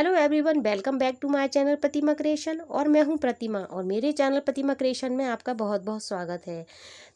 hello everyone welcome back to my channel Pratima creation और मैं हूं प्रतिमा और मेरे चैनल प्रतिमा क्रिएशन में आपका बहुत बहुत स्वागत है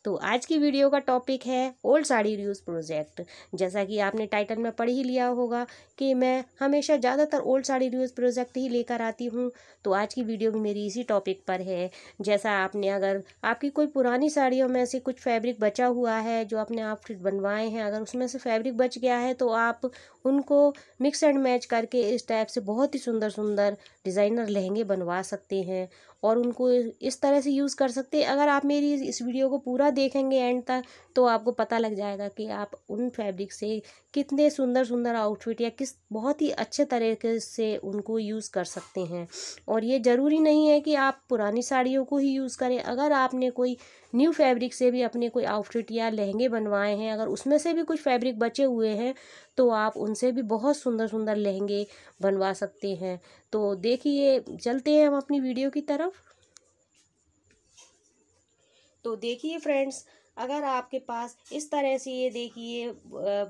तो आज की वीडियो का टॉपिक है ओल्ड साड़ी रियूज़ प्रोजेक्ट जैसा कि आपने टाइटल में पढ़ ही लिया होगा कि मैं हमेशा ज़्यादातर ओल्ड साड़ी रियूज़ प्रोजेक्ट ही लेकर आती हूँ तो आज की वीडियो भी मेरी इसी टॉपिक पर है जैसा आपने अगर आपकी कोई पुरानी साड़ियों में से कुछ फैब्रिक बचा हुआ है जो आपने फिट बनवाए हैं अगर उसमें से फैब्रिक बच गया है तो आप उनको मिक्स एंड मैच करके इस टाइप से बहुत ही सुंदर सुंदर डिज़ाइनर लहंगे बनवा सकते हैं और उनको इस तरह से यूज़ कर सकते हैं अगर आप मेरी इस वीडियो को पूरा देखेंगे एंड तक तो आपको पता लग जाएगा कि आप उन फैब्रिक से कितने सुंदर सुंदर आउटफिट या किस बहुत ही अच्छे तरीके से उनको यूज़ कर सकते हैं और ये ज़रूरी नहीं है कि आप पुरानी साड़ियों को ही यूज़ करें अगर आपने कोई न्यू फैब्रिक से भी अपने कोई आउटफिट या लहंगे बनवाए हैं अगर उसमें से भी कुछ फैब्रिक बचे हुए हैं तो आप उनसे भी बहुत सुंदर सुंदर लहंगे बनवा सकते हैं तो देखिए चलते हैं हम अपनी वीडियो की तरफ तो देखिए फ्रेंड्स अगर आपके पास इस तरह से ये देखिए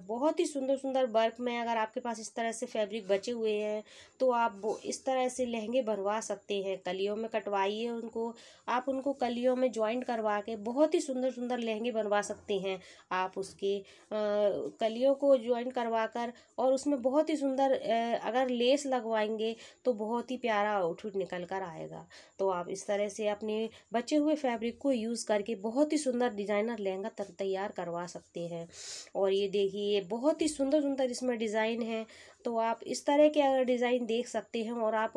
बहुत ही सुंदर सुंदर वर्क में अगर आपके पास इस तरह से फैब्रिक बचे हुए हैं तो आप वो इस तरह से लहंगे बनवा सकते हैं कलियों में कटवाइए उनको आप उनको कलियों में ज्वाइंट करवा के बहुत ही सुंदर सुंदर लहंगे बनवा सकते हैं आप उसके कलियों को ज्वाइंट करवा कर और उसमें बहुत ही सुंदर अगर लेस लगवाएंगे तो बहुत ही प्यारा आउटफिट निकल कर आएगा तो आप इस तरह से अपने बचे हुए फैब्रिक को यूज़ करके बहुत ही सुंदर डिज़ाइनर अपना लहंगा तक तैयार करवा सकते हैं और ये देखिए बहुत ही सुंदर सुंदर इसमें डिज़ाइन है तो आप इस तरह के अगर डिज़ाइन देख सकते हैं और आप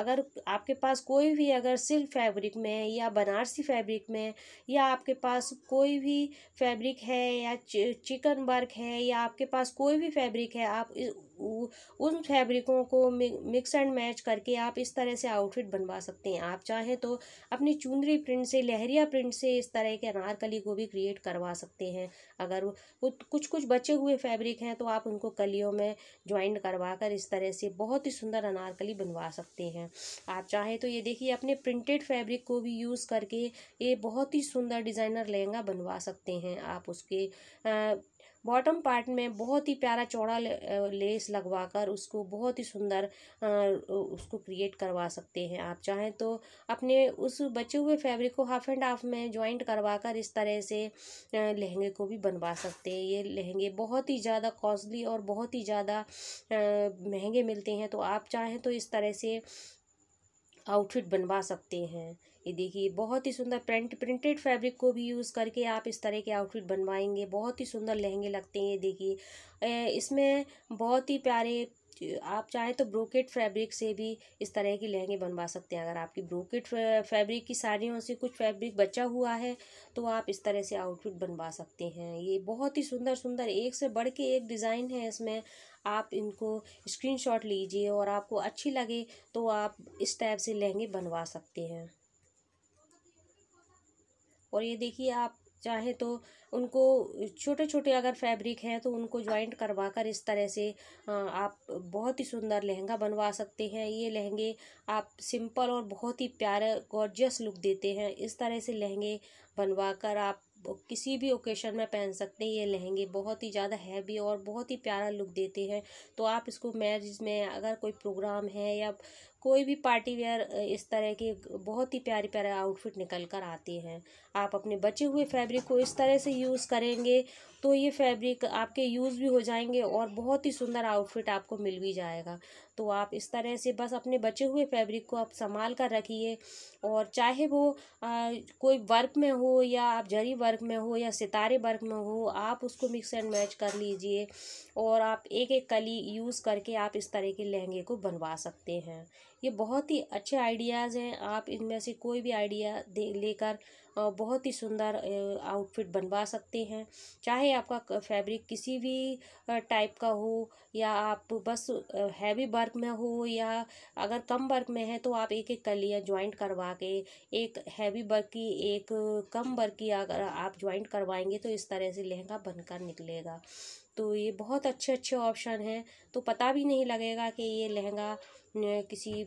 अगर आपके पास कोई भी अगर सिल्क फैब्रिक में या बनारसी फैब्रिक में या आपके पास कोई भी फैब्रिक है या चिकन वर्क है या आपके पास कोई भी फैब्रिक है आप उन फैब्रिकों को मिक्स एंड मैच करके आप इस तरह से आउटफिट बनवा सकते हैं आप चाहें तो अपनी चुंदरी प्रिंट से लहरिया प्रिंट से इस तरह के अनारकली को भी क्रिएट करवा सकते हैं अगर कुछ कुछ बचे हुए फैब्रिक हैं तो आप उनको कलियों में ज्वाइन ज्वाइंट करवा कर इस तरह से बहुत ही सुंदर अनारकली बनवा सकते हैं आप चाहें तो ये देखिए अपने प्रिंटेड फैब्रिक को भी यूज़ करके ये बहुत ही सुंदर डिज़ाइनर लहंगा बनवा सकते हैं आप उसके आ, बॉटम पार्ट में बहुत ही प्यारा चौड़ा लेस लगवा कर उसको बहुत ही सुंदर उसको क्रिएट करवा सकते हैं आप चाहें तो अपने उस बचे हुए फैब्रिक को हाफ एंड हाफ में ज्वाइंट करवा कर इस तरह से लहंगे को भी बनवा सकते हैं ये लहंगे बहुत ही ज़्यादा कॉस्टली और बहुत ही ज़्यादा महंगे मिलते हैं तो आप चाहें तो इस तरह से आउटफिट बनवा सकते हैं ये देखिए बहुत ही सुंदर प्रिंट प्रिंटेड फैब्रिक को भी यूज़ करके आप इस तरह के आउटफिट बनवाएंगे बहुत ही सुंदर लहंगे लगते हैं ये देखिए इसमें बहुत ही प्यारे आप चाहें तो ब्रोकेट फैब्रिक से भी इस तरह के लहंगे बनवा सकते हैं अगर आपकी ब्रोकेट फैब्रिक की साड़ियों से कुछ फैब्रिक बचा हुआ है तो आप इस तरह से आउटफिट बनवा सकते हैं ये बहुत ही सुंदर सुंदर एक से बढ़ के एक डिज़ाइन है इसमें आप इनको स्क्रीनशॉट लीजिए और आपको अच्छी लगे तो आप इस टाइप से लहंगे बनवा सकते हैं और ये देखिए आप चाहे तो उनको छोटे छोटे अगर फैब्रिक हैं तो उनको ज्वाइंट करवा कर इस तरह से आप बहुत ही सुंदर लहंगा बनवा सकते हैं ये लहंगे आप सिंपल और बहुत ही प्यारे गॉर्जियस लुक देते हैं इस तरह से लहंगे बनवा कर आप किसी भी ओकेशन में पहन सकते हैं ये लहंगे बहुत ही ज़्यादा हैवी और बहुत ही प्यारा लुक देते हैं तो आप इसको मैरिज में अगर कोई प्रोग्राम है या कोई भी पार्टी वेयर इस तरह की बहुत ही प्यारे प्यारे आउटफिट निकल कर आती हैं आप अपने बचे हुए फैब्रिक को इस तरह से यूज़ करेंगे तो ये फैब्रिक आपके यूज़ भी हो जाएंगे और बहुत ही सुंदर आउटफिट आपको मिल भी जाएगा तो आप इस तरह से बस अपने बचे हुए फैब्रिक को आप संभाल कर रखिए और चाहे वो आ, कोई वर्क में हो या आप जरी वर्क में हो या सितारे वर्क में हो आप उसको मिक्स एंड मैच कर लीजिए और आप एक एक कली यूज़ करके आप इस तरह के लहंगे को बनवा सकते हैं ये बहुत ही अच्छे आइडियाज़ हैं आप इनमें से कोई भी आइडिया दे लेकर बहुत ही सुंदर आउटफिट बनवा सकते हैं चाहे आपका फैब्रिक किसी भी टाइप का हो या आप बस हैवी वर्क में हो या अगर कम वर्क में है तो आप एक एक कर लिया ज्वाइंट करवा के एक हैवी वर्क की एक कम वर्क की अगर आप ज्वाइंट करवाएंगे तो इस तरह से लहंगा बनकर निकलेगा तो ये बहुत अच्छे अच्छे ऑप्शन हैं तो पता भी नहीं लगेगा कि ये लहंगा किसी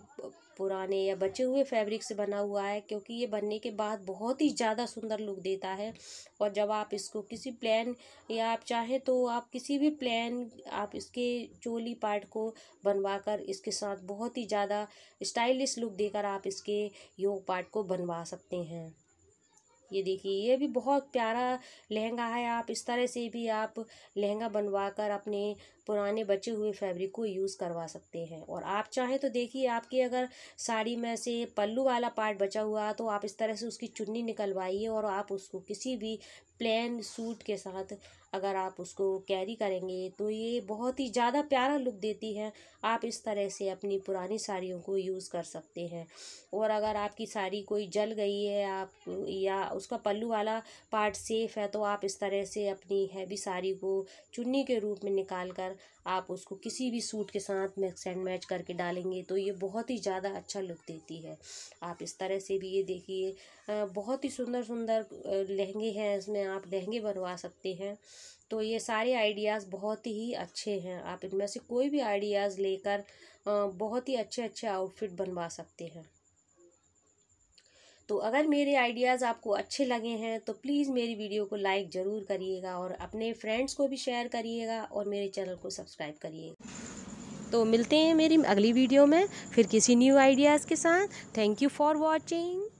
पुराने या बचे हुए फैब्रिक से बना हुआ है क्योंकि ये बनने के बाद बहुत ही ज़्यादा सुंदर लुक देता है और जब आप इसको किसी प्लान या आप चाहें तो आप किसी भी प्लान आप इसके चोली पार्ट को बनवा कर इसके साथ बहुत ही ज़्यादा स्टाइलिश लुक देकर आप इसके योग पार्ट को बनवा सकते हैं ये देखिए ये भी बहुत प्यारा लहंगा है आप इस तरह से भी आप लहंगा बनवा कर अपने पुराने बचे हुए फैब्रिक को यूज़ करवा सकते हैं और आप चाहें तो देखिए आपकी अगर साड़ी में से पल्लू वाला पार्ट बचा हुआ तो आप इस तरह से उसकी चुन्नी निकलवाइए और आप उसको किसी भी प्लेन सूट के साथ अगर आप उसको कैरी करेंगे तो ये बहुत ही ज़्यादा प्यारा लुक देती है आप इस तरह से अपनी पुरानी साड़ियों को यूज़ कर सकते हैं और अगर आपकी साड़ी कोई जल गई है आप या उसका पल्लू वाला पार्ट सेफ है तो आप इस तरह से अपनी हैवी साड़ी को चुन्नी के रूप में निकाल कर आप उसको किसी भी सूट के साथ मिक्स एंड मैच करके डालेंगे तो ये बहुत ही ज़्यादा अच्छा लुक देती है आप इस तरह से भी ये देखिए बहुत ही सुंदर सुंदर लहंगे हैं इसमें आप लहंगे बनवा सकते हैं तो ये सारे आइडियाज़ बहुत ही अच्छे हैं आप इनमें से कोई भी आइडियाज़ लेकर बहुत ही अच्छे अच्छे आउटफिट बनवा सकते हैं तो अगर मेरे आइडियाज़ आपको अच्छे लगे हैं तो प्लीज़ मेरी वीडियो को लाइक ज़रूर करिएगा और अपने फ्रेंड्स को भी शेयर करिएगा और मेरे चैनल को सब्सक्राइब करिएगा तो मिलते हैं मेरी अगली वीडियो में फिर किसी न्यू आइडियाज़ के साथ थैंक यू फॉर वॉचिंग